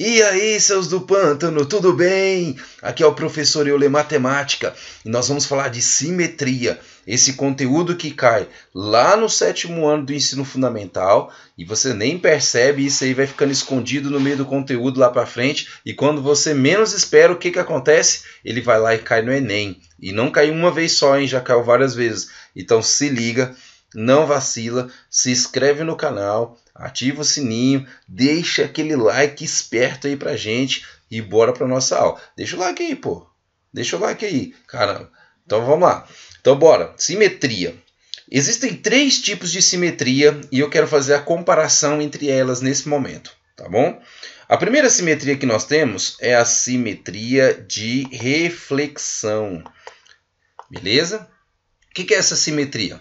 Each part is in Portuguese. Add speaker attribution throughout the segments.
Speaker 1: E aí, seus do pântano, tudo bem? Aqui é o professor Euler Matemática e nós vamos falar de simetria, esse conteúdo que cai lá no sétimo ano do ensino fundamental e você nem percebe, isso aí vai ficando escondido no meio do conteúdo lá para frente e quando você menos espera, o que, que acontece? Ele vai lá e cai no Enem. E não caiu uma vez só, hein? Já caiu várias vezes. Então se liga, não vacila, se inscreve no canal ativa o sininho, deixa aquele like esperto aí pra gente e bora pra nossa aula. Deixa o like aí, pô. Deixa o like aí, caramba. Então vamos lá. Então bora. Simetria. Existem três tipos de simetria e eu quero fazer a comparação entre elas nesse momento, tá bom? A primeira simetria que nós temos é a simetria de reflexão. Beleza? O que é essa simetria?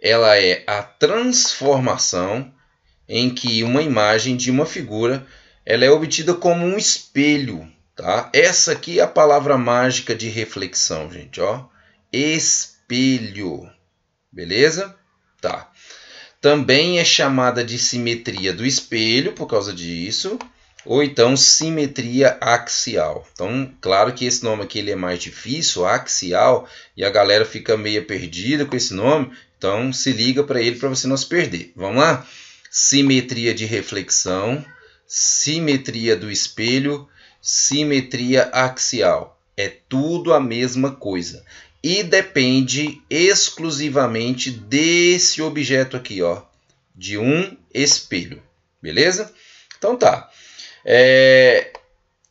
Speaker 1: Ela é a transformação em que uma imagem de uma figura ela é obtida como um espelho. Tá? Essa aqui é a palavra mágica de reflexão, gente. Ó. Espelho. Beleza? Tá. Também é chamada de simetria do espelho por causa disso, ou então simetria axial. Então, claro que esse nome aqui ele é mais difícil, axial, e a galera fica meio perdida com esse nome. Então, se liga para ele para você não se perder. Vamos lá? simetria de reflexão, simetria do espelho, simetria axial. É tudo a mesma coisa. E depende exclusivamente desse objeto aqui, ó, de um espelho. Beleza? Então tá. É...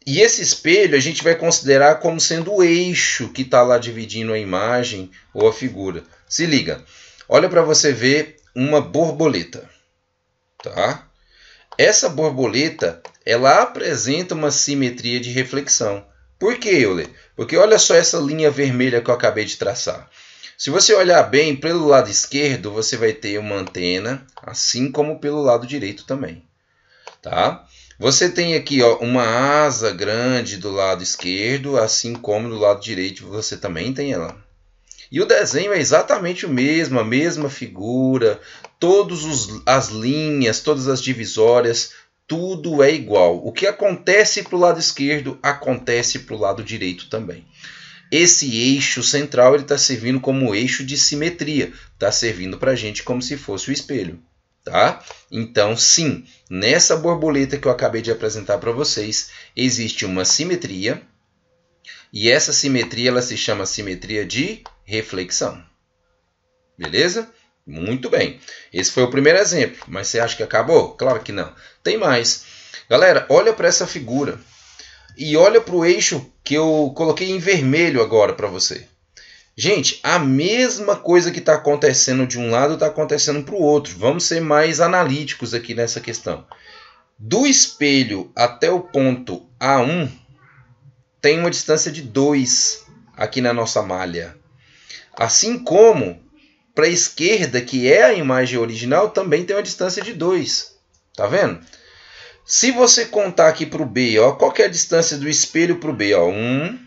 Speaker 1: E esse espelho a gente vai considerar como sendo o eixo que está lá dividindo a imagem ou a figura. Se liga, olha para você ver uma borboleta. Tá? Essa borboleta, ela apresenta uma simetria de reflexão. Por que, Euler? Porque olha só essa linha vermelha que eu acabei de traçar. Se você olhar bem, pelo lado esquerdo você vai ter uma antena, assim como pelo lado direito também. Tá? Você tem aqui ó, uma asa grande do lado esquerdo, assim como do lado direito você também tem ela. E o desenho é exatamente o mesmo, a mesma figura, todas as linhas, todas as divisórias, tudo é igual. O que acontece para o lado esquerdo acontece para o lado direito também. Esse eixo central está servindo como eixo de simetria, está servindo para a gente como se fosse o espelho. Tá? Então, sim, nessa borboleta que eu acabei de apresentar para vocês, existe uma simetria, e essa simetria ela se chama simetria de reflexão. Beleza? Muito bem. Esse foi o primeiro exemplo, mas você acha que acabou? Claro que não. Tem mais. Galera, olha para essa figura e olha para o eixo que eu coloquei em vermelho agora para você. Gente, a mesma coisa que está acontecendo de um lado está acontecendo para o outro. Vamos ser mais analíticos aqui nessa questão. Do espelho até o ponto A1, tem uma distância de 2 aqui na nossa malha. Assim como para a esquerda, que é a imagem original, também tem uma distância de 2. Tá vendo? Se você contar aqui para o B, ó, qual é a distância do espelho para o B? 1,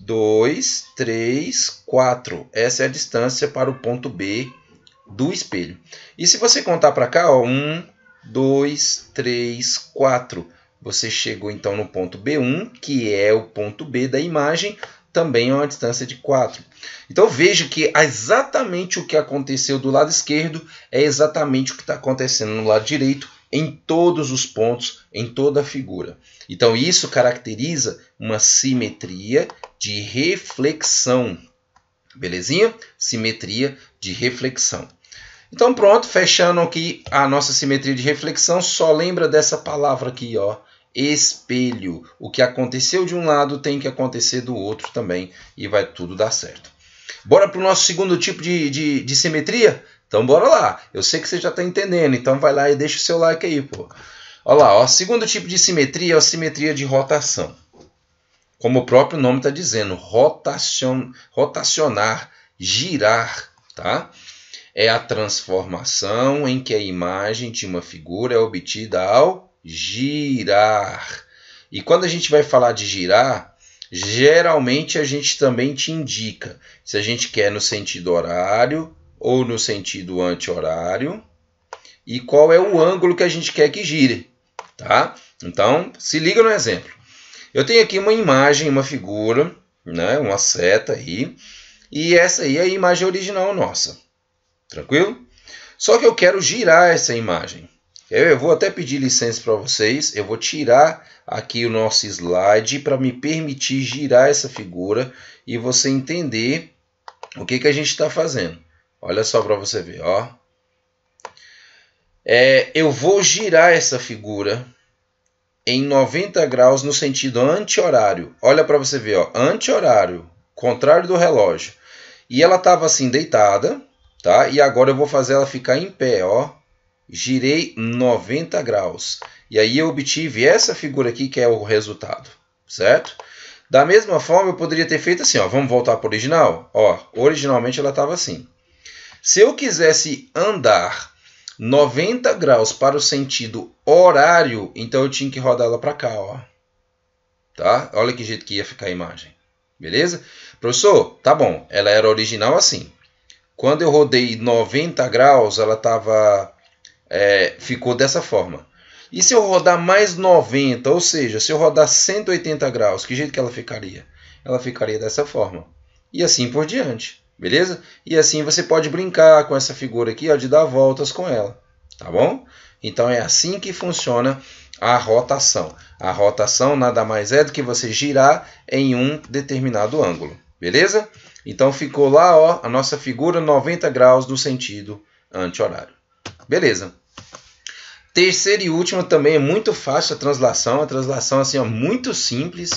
Speaker 1: 2, 3, 4. Essa é a distância para o ponto B do espelho. E se você contar para cá, 1, 2, 3, 4. Você chegou então no ponto B1, que é o ponto B da imagem, também a é uma distância de 4. Então veja que exatamente o que aconteceu do lado esquerdo é exatamente o que está acontecendo no lado direito em todos os pontos, em toda a figura. Então isso caracteriza uma simetria de reflexão. Belezinha? Simetria de reflexão. Então pronto, fechando aqui a nossa simetria de reflexão, só lembra dessa palavra aqui, ó, espelho. O que aconteceu de um lado tem que acontecer do outro também e vai tudo dar certo. Bora para o nosso segundo tipo de, de, de, simetria? Então bora lá. Eu sei que você já está entendendo, então vai lá e deixa o seu like aí, pô. Olha lá, ó, segundo tipo de simetria é a simetria de rotação. Como o próprio nome está dizendo, rotacion, rotacionar, girar, tá? é a transformação em que a imagem de uma figura é obtida ao girar. E quando a gente vai falar de girar, geralmente a gente também te indica se a gente quer no sentido horário ou no sentido anti-horário e qual é o ângulo que a gente quer que gire, tá? Então, se liga no exemplo. Eu tenho aqui uma imagem, uma figura, né, uma seta aí, e essa aí é a imagem original nossa. Tranquilo? Só que eu quero girar essa imagem. Eu vou até pedir licença para vocês. Eu vou tirar aqui o nosso slide para me permitir girar essa figura e você entender o que, que a gente está fazendo. Olha só para você ver. Ó. É, eu vou girar essa figura em 90 graus no sentido anti-horário. Olha para você ver. Anti-horário, contrário do relógio. E ela estava assim deitada tá? E agora eu vou fazer ela ficar em pé, ó. Girei 90 graus. E aí eu obtive essa figura aqui que é o resultado, certo? Da mesma forma eu poderia ter feito assim, ó. Vamos voltar para o original? Ó, originalmente ela estava assim. Se eu quisesse andar 90 graus para o sentido horário, então eu tinha que rodar ela para cá, ó. Tá? Olha que jeito que ia ficar a imagem. Beleza? Professor, tá bom. Ela era original assim. Quando eu rodei 90 graus, ela tava, é, ficou dessa forma. E se eu rodar mais 90, ou seja, se eu rodar 180 graus, que jeito que ela ficaria? Ela ficaria dessa forma. E assim por diante, beleza? E assim você pode brincar com essa figura aqui, ó, de dar voltas com ela, tá bom? Então é assim que funciona a rotação. A rotação nada mais é do que você girar em um determinado ângulo, beleza? Então ficou lá, ó, a nossa figura 90 graus no sentido anti-horário. Beleza. Terceira e última também é muito fácil a translação, a translação assim, ó, muito simples,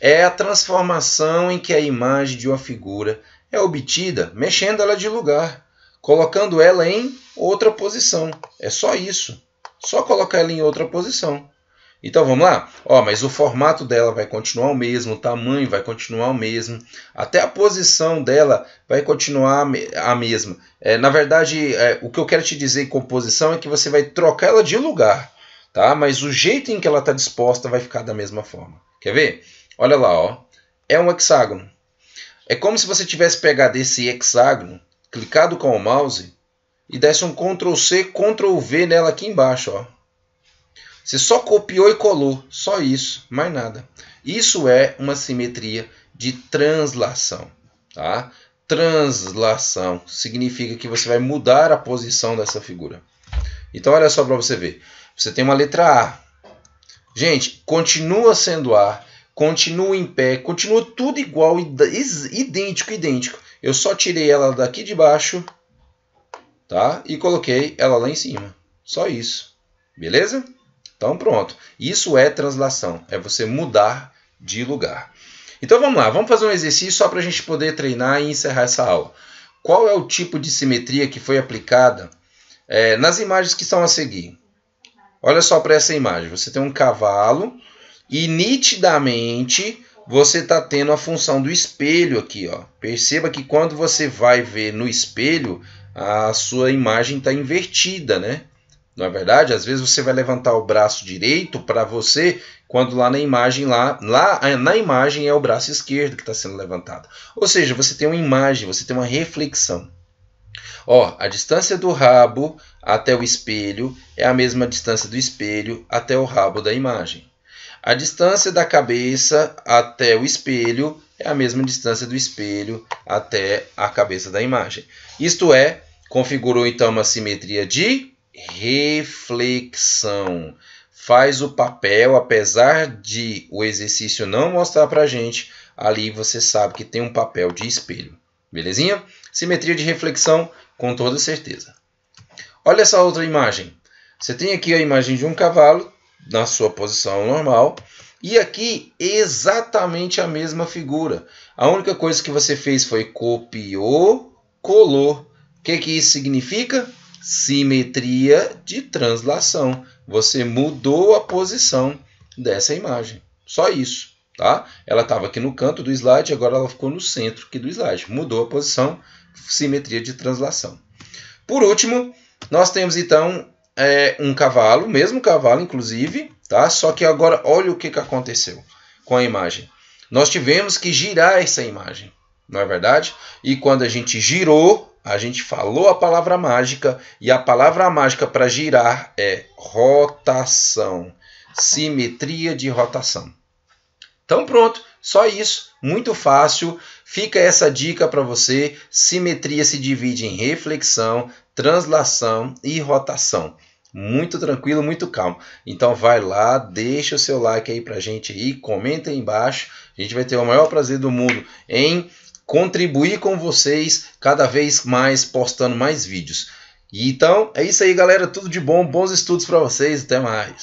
Speaker 1: é a transformação em que a imagem de uma figura é obtida mexendo ela de lugar, colocando ela em outra posição. É só isso. Só colocar ela em outra posição. Então vamos lá? Ó, mas o formato dela vai continuar o mesmo, o tamanho vai continuar o mesmo, até a posição dela vai continuar a mesma. É, na verdade, é, o que eu quero te dizer em composição é que você vai trocar ela de lugar, tá? Mas o jeito em que ela está disposta vai ficar da mesma forma. Quer ver? Olha lá, ó. É um hexágono. É como se você tivesse pegado esse hexágono, clicado com o mouse e desse um Ctrl C, Ctrl V nela aqui embaixo, ó. Você só copiou e colou, só isso, mais nada. Isso é uma simetria de translação, tá? Translação significa que você vai mudar a posição dessa figura. Então olha só para você ver. Você tem uma letra A. Gente, continua sendo A, continua em pé, continua tudo igual, idêntico, idêntico. Eu só tirei ela daqui de baixo, tá? E coloquei ela lá em cima. Só isso. Beleza? Então pronto. Isso é translação, é você mudar de lugar. Então vamos lá, vamos fazer um exercício só para a gente poder treinar e encerrar essa aula. Qual é o tipo de simetria que foi aplicada é, nas imagens que estão a seguir? Olha só para essa imagem. Você tem um cavalo e nitidamente você está tendo a função do espelho aqui. Ó. Perceba que quando você vai ver no espelho, a sua imagem está invertida, né? Não é verdade? Às vezes você vai levantar o braço direito para você, quando lá na imagem lá, lá na imagem é o braço esquerdo que está sendo levantado. Ou seja, você tem uma imagem, você tem uma reflexão. Ó, a distância do rabo até o espelho é a mesma distância do espelho até o rabo da imagem. A distância da cabeça até o espelho é a mesma distância do espelho até a cabeça da imagem. Isto é, configurou então uma simetria de reflexão. Faz o papel, apesar de o exercício não mostrar para gente, ali você sabe que tem um papel de espelho. Belezinha? Simetria de reflexão, com toda certeza. Olha essa outra imagem. Você tem aqui a imagem de um cavalo na sua posição normal. E aqui exatamente a mesma figura. A única coisa que você fez foi copiou, colou. O que, que isso significa? simetria de translação. Você mudou a posição dessa imagem. Só isso, tá? Ela estava aqui no canto do slide, agora ela ficou no centro aqui do slide. Mudou a posição, simetria de translação. Por último, nós temos então é, um cavalo, mesmo cavalo inclusive, tá? Só que agora olha o que, que aconteceu com a imagem. Nós tivemos que girar essa imagem, não é verdade? E quando a gente girou, a gente falou a palavra mágica e a palavra mágica para girar é rotação, simetria de rotação. Então pronto, só isso, muito fácil. Fica essa dica para você. Simetria se divide em reflexão, translação e rotação. Muito tranquilo, muito calmo. Então vai lá, deixa o seu like aí pra gente aí, comenta aí embaixo. A gente vai ter o maior prazer do mundo em contribuir com vocês cada vez mais postando mais vídeos. Então é isso aí, galera. Tudo de bom, bons estudos para vocês. Até mais.